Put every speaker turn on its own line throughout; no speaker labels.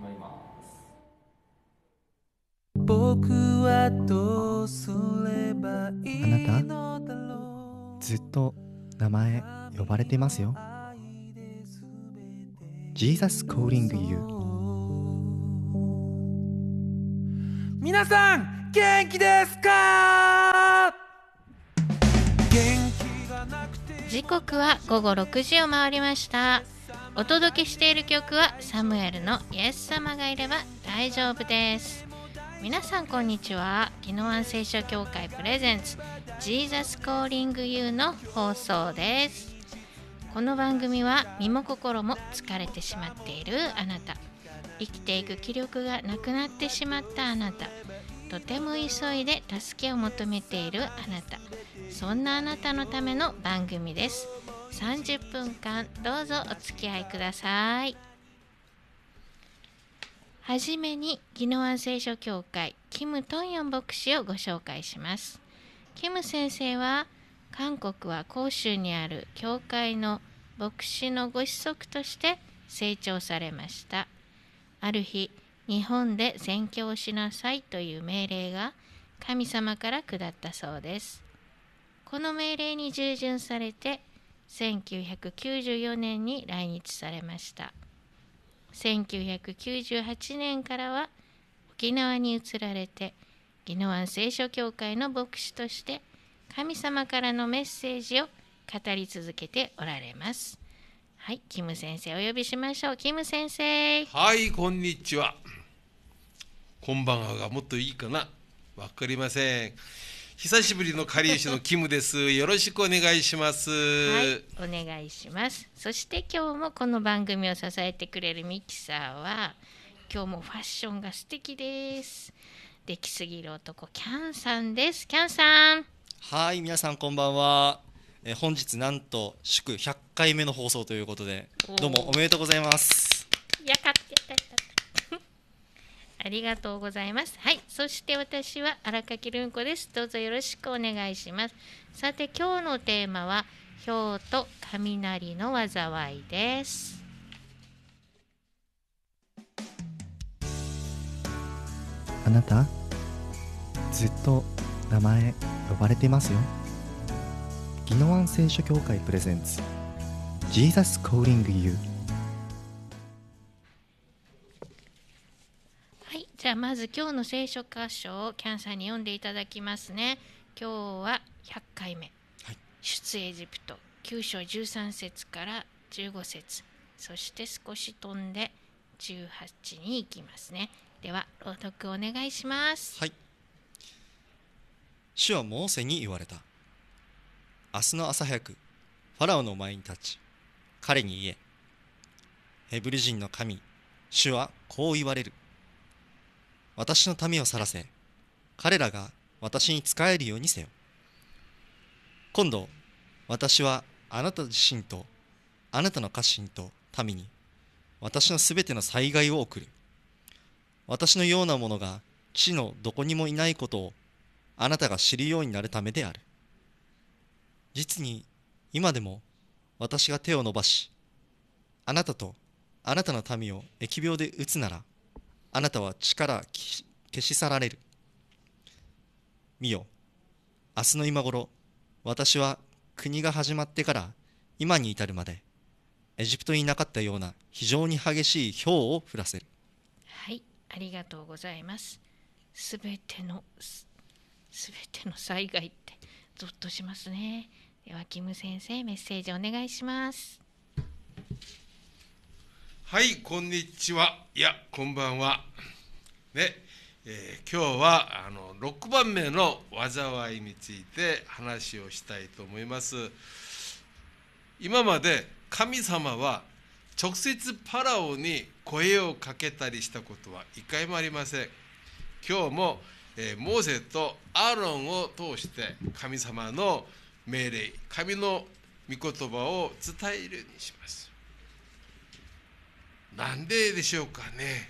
まります
僕はどうすれ
ばいいあなたずっと名前呼ばれてますよ j e
皆さん元気ですか時刻は午後6時を回りましたお届けしている曲はサムエルのイエス様がいれば大丈夫です皆さんこんにちは宜野湾聖書協会プレゼンツジーザスコーリングユーの放送ですこの番組は身も心も疲れてしまっているあなた生きていく気力がなくなってしまったあなたとても急いで助けを求めているあなたそんなあなたのための番組です30分間どうぞお付き合いくださいはじめに宜野湾聖書協会キム・トンヨン牧師をご紹介しますキム先生は韓国は広州にある教会の牧師のご子息として成長されましたある日日本で宣教しなさいという命令が神様から下ったそうですこの命令に従順されて1994年に来日されました1998年からは沖縄に移られて宜野湾聖書協会の牧師として神様からのメッセージを語り続けておられますはい、キム先生お呼びしましょうキム先生
はいこんにちはこんばんはがもっといいかなわかりません久しぶりのかりゆしのキムです。よろしくお願いします。
はい、お願いします。そして今日もこの番組を支えてくれるミキサーは、今日もファッションが素敵です。できすぎる男キャンさんです。キャンさん。
はい、皆さんこんばんは。え本日なんと祝100回目の放送ということで、どうもおめでとうございます。
やかっありがとうございます。はい、そして私は荒垣るんこです。どうぞよろしくお願いします。さて、今日のテーマは、ひょうと雷の災いです。
あなた、ずっと名前呼ばれてますよ。宜野湾聖書協会プレゼンツ、ジーザスコ c リングユー。
まず今日の聖書箇所をキャンさんに読んでいただきますね。今日は100回目、はい、出エジプト9章13節から15節そして少し飛んで18に行きますね。では朗読お願いします。はい。
主はモーセに言われた。明日の朝早く、ファラオの前に立ち、彼に言え。ヘブル人の神、主はこう言われる。私の民を去らせ、彼らが私に仕えるようにせよ。今度、私はあなた自身と、あなたの家臣と民に、私のすべての災害を送る。私のようなものが地のどこにもいないことをあなたが知るようになるためである。実に今でも私が手を伸ばし、あなたとあなたの民を疫病で打つなら、あなたは力から消し去られる。見よ、明日の今頃、私は国が始まってから今に至るまで、エジプトになかったような非常に激しい氷を降らせる。
はい、ありがとうございます。すべての、すべての災害って、ゾッとしますね。では、キム先生、メッセージお願いします。
はい、こんにちは。いや、こんばんは。ね、えー、今日はあの6番目の災いについて話をしたいと思います。今まで神様は直接パラオに声をかけたりしたことは一回もありません。今日も、えー、モーセとアーロンを通して神様の命令、神の御言葉を伝えるようにします。なんででしょうかね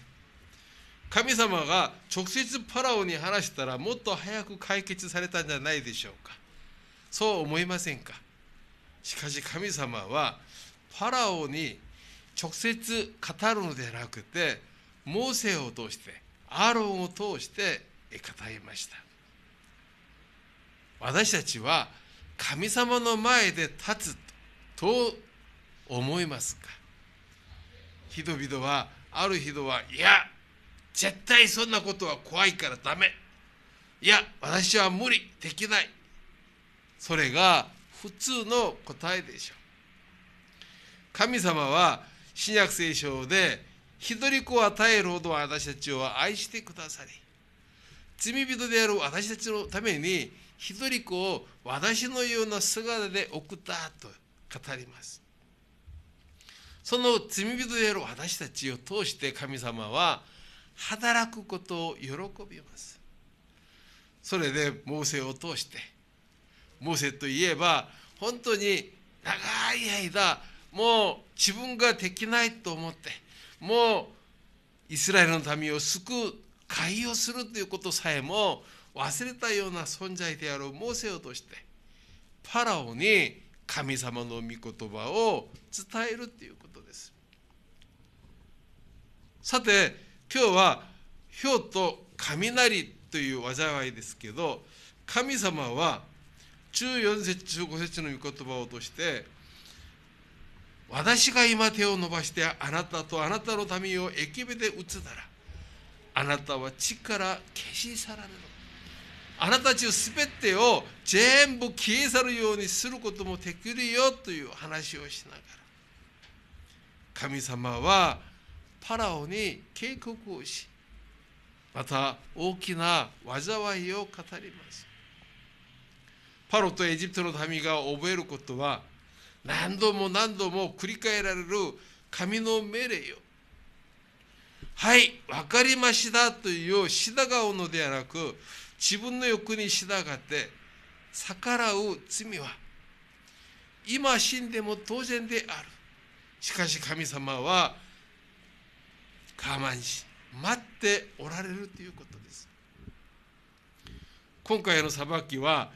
神様が直接パラオに話したらもっと早く解決されたんじゃないでしょうかそう思いませんかしかし神様はパラオに直接語るのではなくてモーセを通してアーロンを通して語りました私たちは神様の前で立つと思いますか人々はある人はいや絶対そんなことは怖いからダメいや私は無理できないそれが普通の答えでしょう神様は新約聖書で一人子を与えるほど私たちを愛してくださり罪人である私たちのために一人子を私のような姿で送ったと語りますその罪人である私たちを通して神様は働くことを喜びますそれでモーセを通してモーセといえば本当に長い間もう自分ができないと思ってもうイスラエルの民を救う会をするということさえも忘れたような存在であるモーセを通してパラオに神様の御言葉を伝えるっていうことですさて今日は「ひょう」と「雷」という災いですけど神様は14節15節の御言葉をとして私が今手を伸ばしてあなたとあなたの民を駅部で打つならあなたは地から消し去られるあなたたち全てを全部消え去るようにすることもできるよという話をしながら神様はパラオに警告をしまた大きな災いを語りますパロとエジプトの民が覚えることは何度も何度も繰り返られる神の命令よはい分かりましたという信うのではなく自分の欲に従って逆らう罪は今死んでも当然であるしかし神様は我慢し待っておられるということです今回の裁きは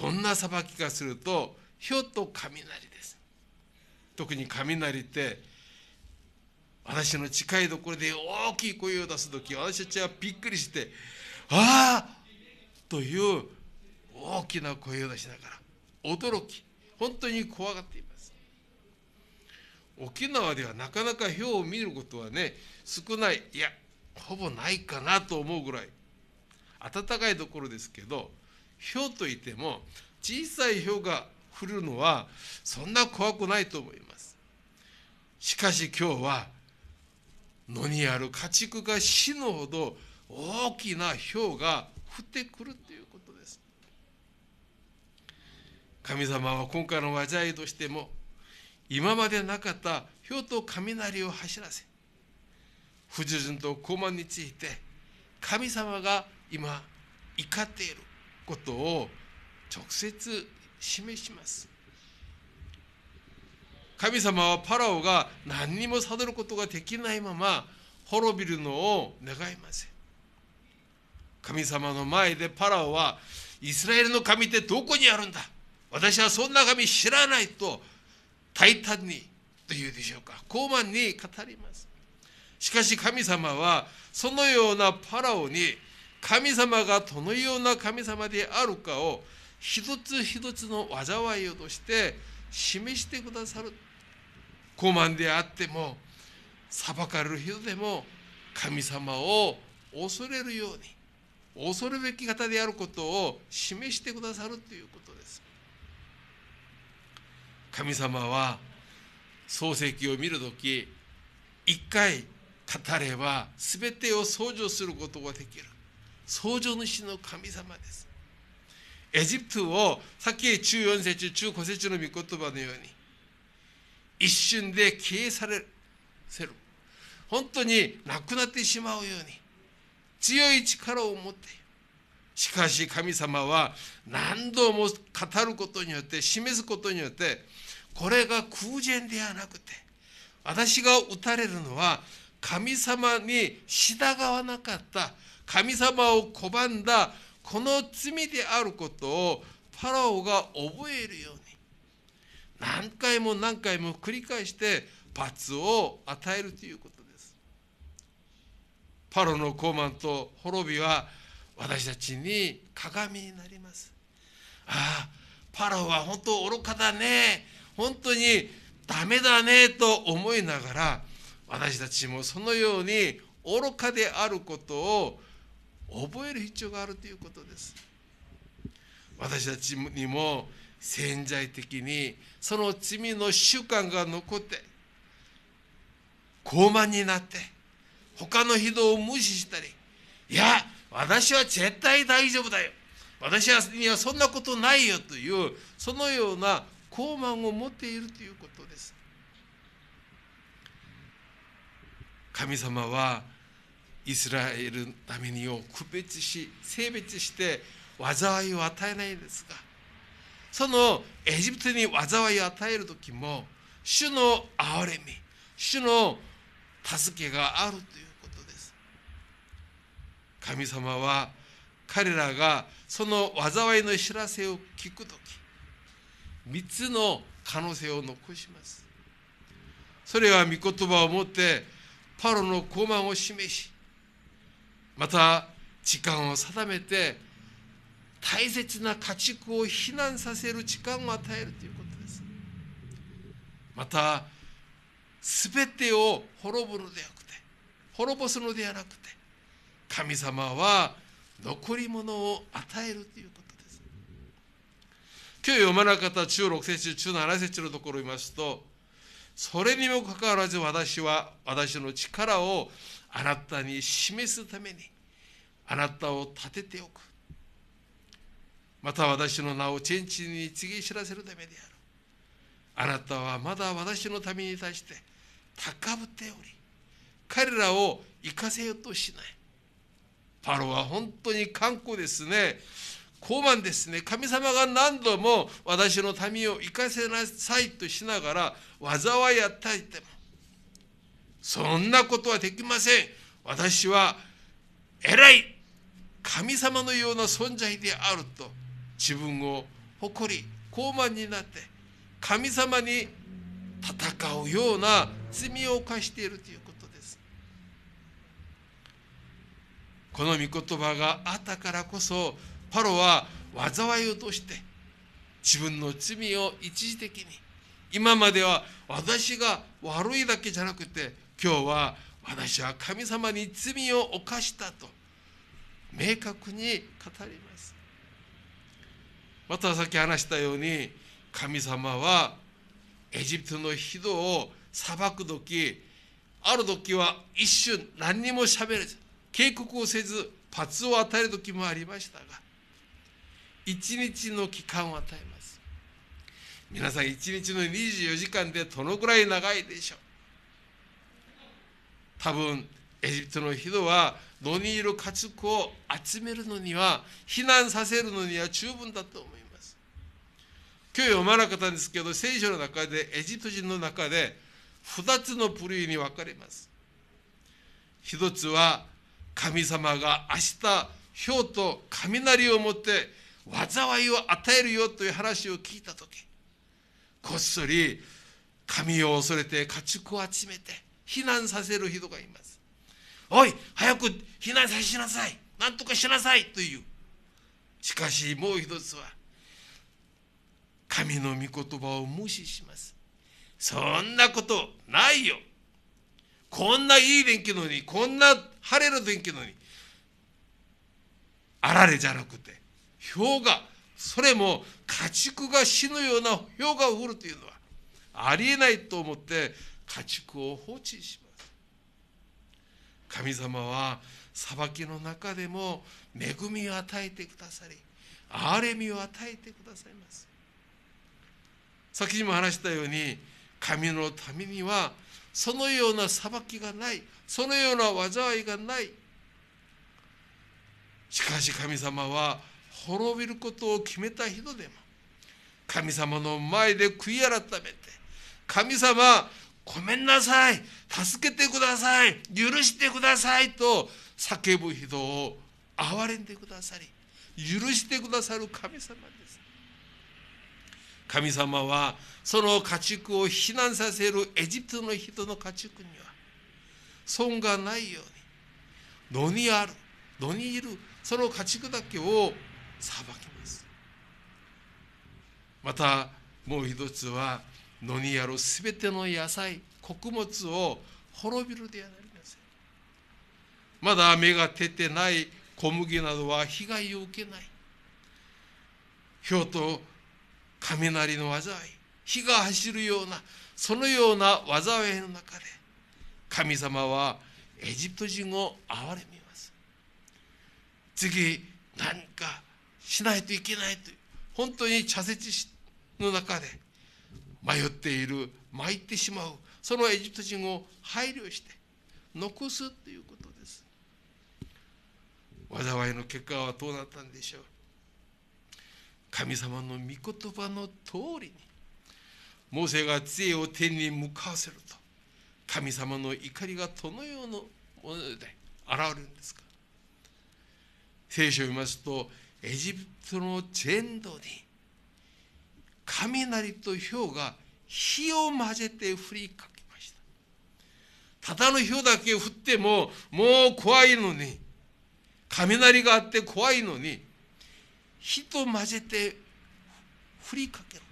どんな裁きかするとひょっと雷です特に雷って私の近いところで大きい声を出す時私たちはびっくりしてああという大きな声を出しながら驚き本当に怖がっています沖縄ではなかなかひょうを見ることはね少ないいやほぼないかなと思うぐらい暖かいところですけどひょうといっても小さいひょうが降るのはそんな怖くないと思いますしかし今日は野にある家畜が死ぬほど大きな氷が降ってくるということです神様は今回の話題としても今までなかった氷と雷を走らせ不従順と傲慢について神様が今怒っていることを直接示します神様はパラオが何にも悟ることができないまま滅びるのを願いません神様の前でパラオはイスラエルの神ってどこにあるんだ私はそんな神知らないと大胆にというでしょうか高慢に語りますしかし神様はそのようなパラオに神様がどのような神様であるかを一つ一つの災いをとして示してくださる高慢であっても裁かれる人でも神様を恐れるように恐るべき方であることを示してくださるということです神様は漱石を見る時一回語れば全てを創造することができる創造主の神様ですエジプトをさっき中4節中5節の御言葉のように一瞬で消えされる本当になくなってしまうように強い力を持っているしかし神様は何度も語ることによって示すことによってこれが空前ではなくて私が打たれるのは神様に従わなかった神様を拒んだこの罪であることをパラオが覚えるように何回も何回も繰り返して罰を与えるということパロの高慢と滅びは私たちに鏡になりますああパロは本当愚かだね本当にダメだねと思いながら私たちもそのように愚かであることを覚える必要があるということです私たちにも潜在的にその罪の習慣が残って傲慢になって他の人を無視したりいや私は絶対大丈夫だよ私にはそんなことないよというそのような傲慢を持っているということです神様はイスラエルのためにを区別し性別して災いを与えないんですがそのエジプトに災いを与える時も主の憐れみ主の助けがあるという神様は彼らがその災いの知らせを聞く時3つの可能性を残しますそれは御言葉をもってパロの傲慢を示しまた時間を定めて大切な家畜を避難させる時間を与えるということですまた全てを滅ぶのではなくて滅ぼすのではなくて神様は残り物を与えるということです今日読まなかった中6節中7節のところを見ますとそれにもかかわらず私は私の力をあなたに示すためにあなたを立てておくまた私の名をチェンチに告げ知らせるためであるあなたはまだ私のために対して高ぶっており彼らを生かせようとしないパロは本当に頑固ですね。高慢ですね神様が何度も私の民を生かせなさいとしながら災いやったいてもそんなことはできません私は偉い神様のような存在であると自分を誇り高慢になって神様に戦うような罪を犯しているというこの御言葉があったからこそパロは災いをとして自分の罪を一時的に今までは私が悪いだけじゃなくて今日は私は神様に罪を犯したと明確に語りますまたさっき話したように神様はエジプトの人を裁く時ある時は一瞬何にも喋れず警告をせず罰を与える時もありましたが一日の期間を与えます皆さん一日の24時間でどのくらい長いでしょう多分エジプトの人は野にいる家畜を集めるのには避難させるのには十分だと思います今日読まなかったんですけど聖書の中でエジプト人の中で2つの部類に分かれます一つは神様が明日ひょうと雷を持って災いを与えるよという話を聞いた時こっそり神を恐れて家畜を集めて避難させる人がいます。おい早く避難さしなさいなんとかしなさいというしかしもう一つは神の御言葉を無視します。そんなことないよ。こんないい連休のにこんな晴れるといいけどにあられじゃなくて氷河それも家畜が死ぬような氷河を降るというのはありえないと思って家畜を放置します神様は裁きの中でも恵みを与えてくださり憐れみを与えてくださいます先にも話したように神のためにはそのような裁きがないそのような災いがないしかし神様は滅びることを決めた人でも神様の前で悔い改めて神様ごめんなさい助けてください許してくださいと叫ぶ人を憐れんでくださり許してくださる神様です神様はその家畜を避難させるエジプトの人の家畜には損がないように野にある野にいるその家畜だけを裁きますまたもう一つは野にあるすべての野菜穀物を滅びるではりませんまだ芽が出てない小麦などは被害を受けないひょうと雷の災い火が走るようなそのような災いの中で神様はエジプト人を憐れみます次何かしないといけないという本当に茶節の中で迷っている参ってしまうそのエジプト人を配慮して残すということです災いの結果はどうなったんでしょう神様の御言葉の通りにモーセが杖を天に向かわせると神様の怒りがどのようなもので現れるんですか聖書を見ますとエジプトの全土に雷と氷が火を混ぜて降りかけましたただの氷だけ降ってももう怖いのに雷があって怖いのに火と混ぜて振りかける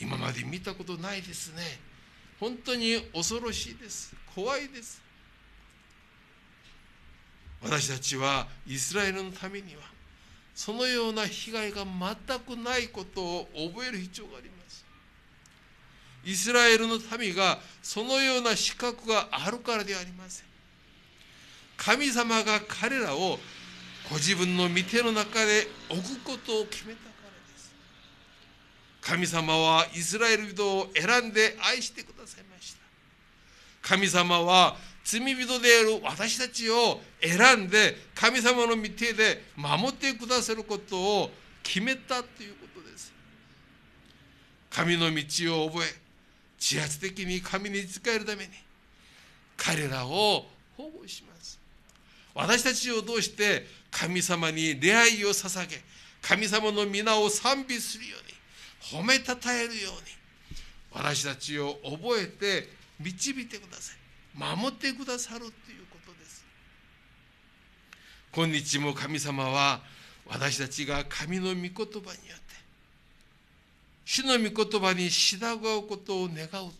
今まで見たことないですね本当に恐ろしいです怖いです私たちはイスラエルのためにはそのような被害が全くないことを覚える必要がありますイスラエルの民がそのような資格があるからではありません神様が彼らをご自分の御手の中で置くことを決めたからです神様はイスラエル人を選んで愛してくださいました神様は罪人である私たちを選んで神様の御手で守ってくださることを決めたということです神の道を覚え自発的に神に仕えるために彼らを保護します私たちを通して神様に出会いを捧げ神様の皆を賛美するように褒めたたえるように私たちを覚えて導いてください守ってくださるということです今日も神様は私たちが神の御言葉によって主の御言葉に従うことを願う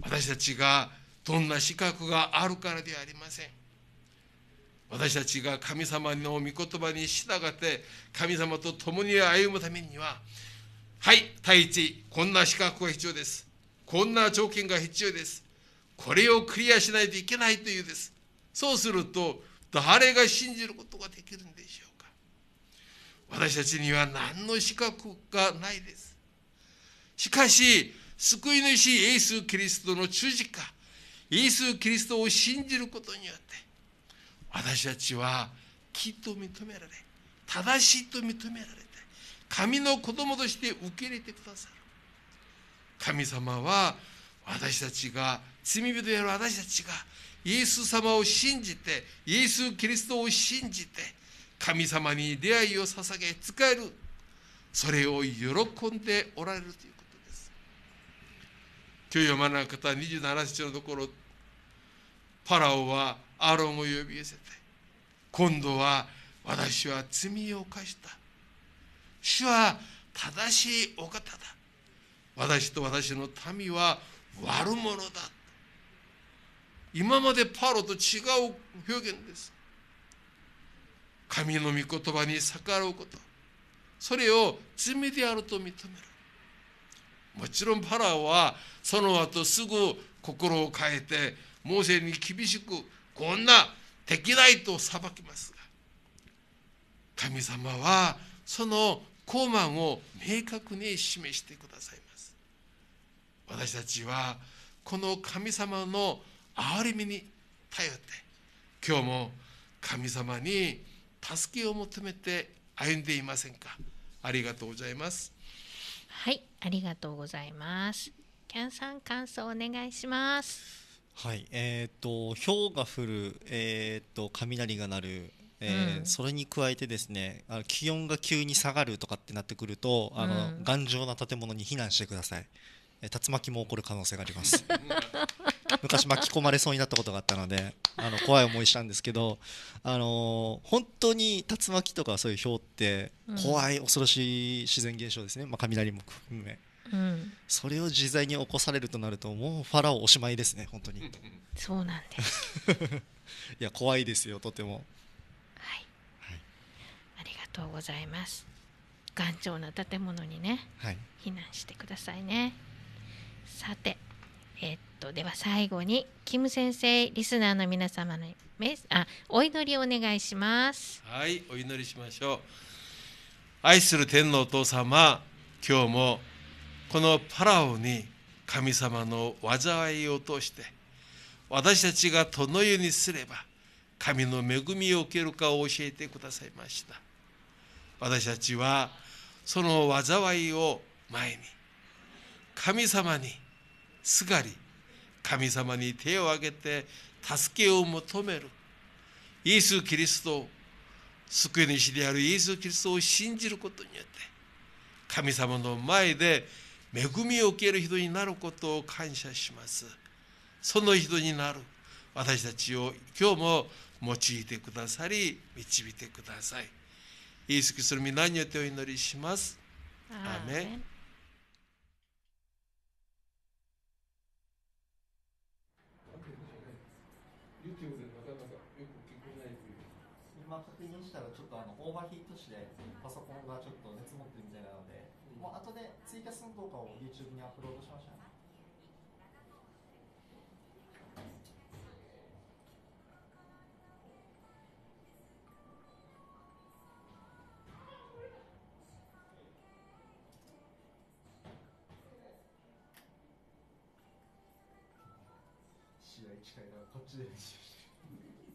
私たちがどんな資格があるからではありません私たちが神様の御言葉に従って神様と共に歩むためにははい第一こんな資格が必要ですこんな条件が必要ですこれをクリアしないといけないというですそうすると誰が信じることができるんでしょうか私たちには何の資格がないですしかし救い主イエス・キリストの十字架イエス・キリストを信じることによって私たちはきっと認められ正しいと認められて神の子供として受け入れてくださる神様は私たちが罪人である私たちがイエス様を信じてイエス・キリストを信じて神様に出会いを捧げ使えるそれを喜んでおられるということです今日読まなかった27節のところパラオはアロンを呼び寄せて今度は私は罪を犯した主は正しいお方だ私と私の民は悪者だ今までパロと違う表現です神の御言葉に逆らうことそれを罪であると認めるもちろんパラオはその後すぐ心を変えてモーセに厳しくこんなできないと裁きますが神様はその高慢を明確に示してくださいます私たちはこの神様の憐れみに頼って今日も神様に助けを求めて歩んでいませんかありがとうございます
はいありがとうございますキャンさん感想お願いします
はい、えっ、ー、と、氷が降る、えっ、ー、と、雷が鳴る。えー、うんそれに加えてですねあの気温が急に下がるとかってなってくるとあの、うん頑丈な建物に避難してください、えー竜巻も起こる可能性があります 昔巻き込まれそうになったことがあったのであの怖い思いしたんですけど、あのー本当に竜巻とかそういうひょうって怖い恐ろしい自然現象ですね、まあ、雷も含めうん、それを自在に起こされるとなるともうファラオおしまいですね本当に
そうなんです
いや怖いですよとても、はい、
はい、ありがとうございます頑丈な建物にね、はい、避難してくださいねさてえー、っとでは最後にキム先生リスナーの皆様のメスあお祈りお願いします
はいお祈りしましょう愛する天皇お父様今日もこのパラオに神様の災いを通して私たちがどのようにすれば神の恵みを受けるかを教えてくださいました私たちはその災いを前に神様にすがり神様に手を挙げて助けを求めるイエス・キリスト救い主であるイエス・キリストを信じることによって神様の前で恵みを受ける人になることを感謝しますその人になる私たちを今日も用いてくださり導いてくださいイエス・キリストの皆によってお祈りしますアーメン
近いなこっちで練習してる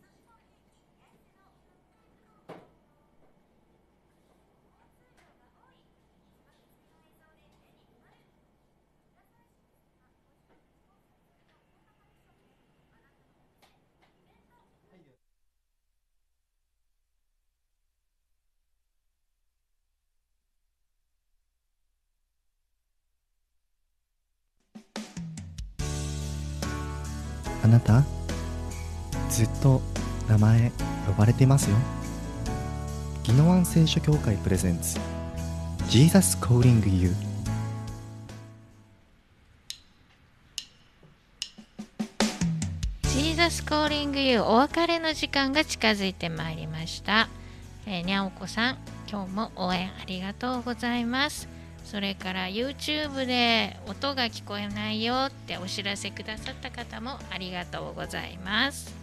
あなたずっと名前呼ばれてますよ宜野湾聖書協会プレゼンツジーザスコーリングユー
ジーザスコーリングユーお別れの時間が近づいてまいりました、えー、にゃおこさん今日も応援ありがとうございますそれから YouTube で音が聞こえないよってお知らせくださった方もありがとうございます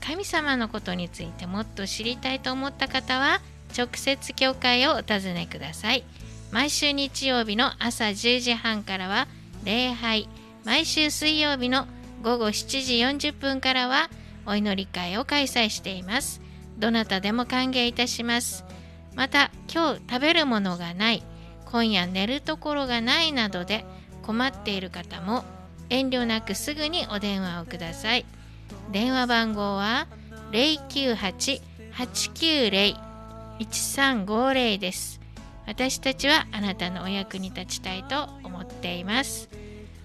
神様のことについてもっと知りたいと思った方は直接教会をお尋ねください毎週日曜日の朝10時半からは礼拝毎週水曜日の午後7時40分からはお祈り会を開催していますどなたでも歓迎いたしますまた今日食べるものがない今夜寝るところがないなどで困っている方も遠慮なくすぐにお電話をください電話番号は098-890-1350です私たちはあなたのお役に立ちたいと思っています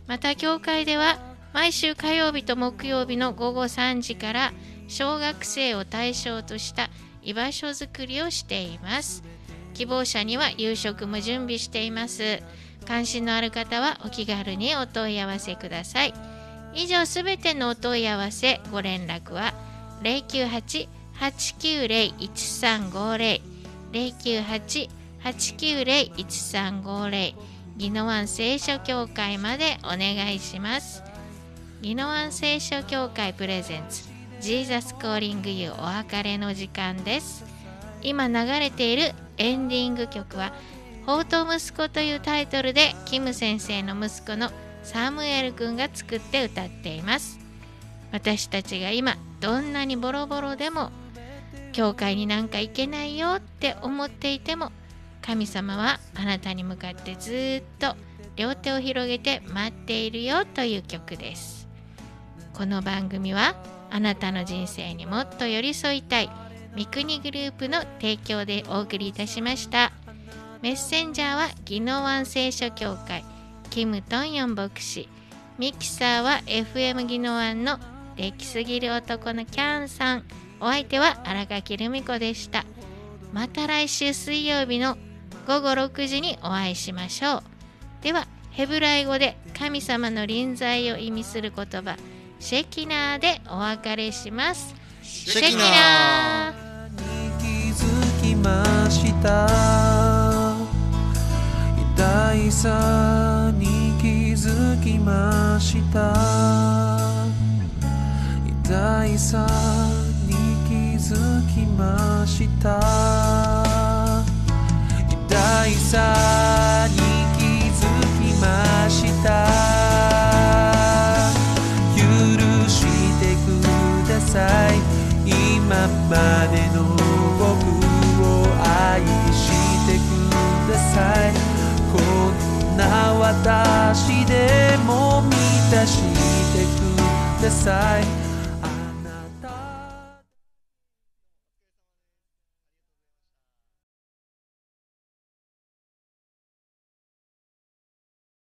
また教会では毎週火曜日と木曜日の午後3時から小学生を対象とした居場所づくりをしています。希望者には夕食も準備しています関心のある方はお気軽にお問い合わせください以上すべてのお問い合わせご連絡は098-890-1350 098-890-1350ギノワン聖書協会までお願いしますギノワン聖書協会プレゼンツジーザスコーリングユーお別れの時間です今流れているエンディング曲は「放と息子」というタイトルでキム先生の息子のサムエル君が作って歌っています私たちが今どんなにボロボロでも教会になんか行けないよって思っていても神様はあなたに向かってずっと両手を広げて待っているよという曲ですこの番組はあなたの人生にもっと寄り添いたい三国グループの提供でお送りいたしましたメッセンジャーは宜野湾聖書協会キム・トンヨン牧師ミキサーは FM 宜野湾のできすぎる男のキャンさんお相手は荒垣留美子でしたまた来週水曜日の午後6時にお会いしましょうではヘブライ語で神様の臨在を意味する言葉シェキナーでお別れしますシェキナー
た偉大
さに気づきました痛いさに気づきまし
た痛いさに気づきました許
してください今まで
私でも満たしてくだ
さい